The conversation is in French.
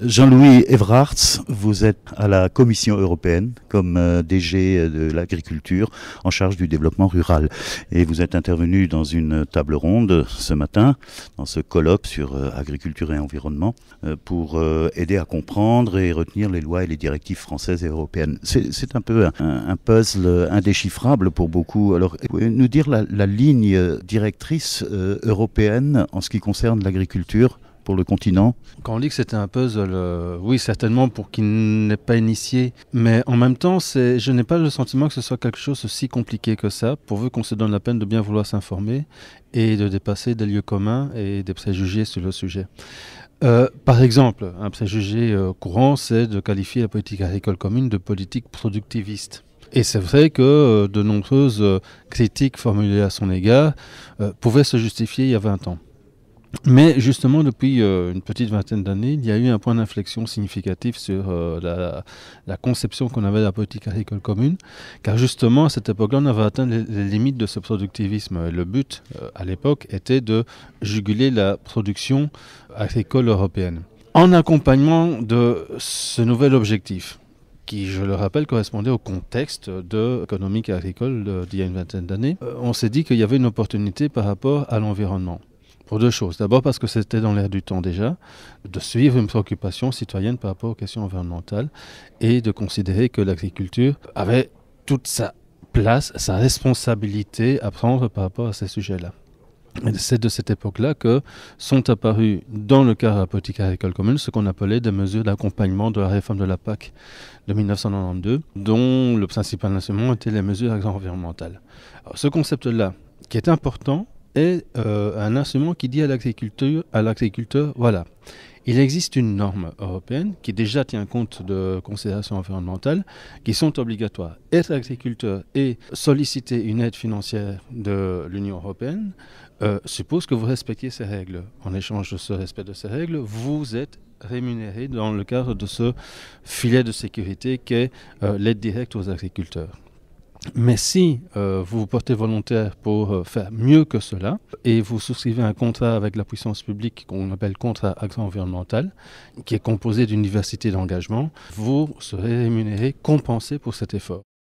Jean-Louis Evrarts, vous êtes à la Commission européenne comme euh, DG euh, de l'agriculture en charge du développement rural. Et vous êtes intervenu dans une table ronde ce matin, dans ce colloque sur euh, agriculture et environnement, pour aider à comprendre et retenir les lois et les directives françaises et européennes. C'est un peu un, puzzle indéchiffrable pour beaucoup. Alors, nous dire la ligne directrice européenne en ce qui concerne l'agriculture pour le continent. Quand on dit que c'était un puzzle, euh, oui, certainement pour qui n'est pas initié. Mais en même temps, je n'ai pas le sentiment que ce soit quelque chose aussi si compliqué que ça, pourvu qu'on se donne la peine de bien vouloir s'informer et de dépasser des lieux communs et des préjugés sur le sujet. Euh, par exemple, un préjugé euh, courant, c'est de qualifier la politique agricole commune de politique productiviste. Et c'est vrai que de nombreuses critiques formulées à son égard pouvaient se justifier il y a 20 ans. Mais justement, depuis euh, une petite vingtaine d'années, il y a eu un point d'inflexion significatif sur euh, la, conception qu'on avait de la politique agricole commune, car justement, à cette époque-là, on avait atteint les, limites de ce productivisme. Le but, euh, à l'époque, était de juguler la production agricole européenne, en accompagnement de ce nouvel objectif qui, je le rappelle, correspondait au contexte de économique agricole d'il y a une vingtaine d'années, on s'est dit qu'il y avait une opportunité par rapport à l'environnement. Pour deux choses. D'abord parce que c'était dans l'air du temps déjà, de suivre une préoccupation citoyenne par rapport aux questions environnementales et de considérer que l'agriculture avait toute sa place, sa responsabilité à prendre par rapport à ces sujets-là. C'est de cette époque-là que sont apparues dans le cadre de la politique agricole commune ce qu'on appelait des mesures d'accompagnement de la réforme de la PAC de 1992, dont le principal instrument était les mesures environnementales. ce concept-là, qui est important, euh, un instrument qui dit à l'agriculteur, à l'agriculteur, voilà, il existe une norme européenne qui déjà tient compte de considérations environnementales qui sont obligatoires. Être agriculteur et solliciter une aide financière de l'Union européenne euh, suppose que vous respectiez ces règles. En échange de ce respect de ces règles, vous êtes rémunéré dans le cadre de ce filet de sécurité qu'est euh, l'aide directe aux agriculteurs. Mais si euh, vous vous portez volontaire pour euh, faire mieux que cela et vous souscrivez un contrat avec la puissance publique qu'on appelle contrat agro-environnemental, qui est composé d'une d'engagement, vous serez rémunéré, compensé pour cet effort.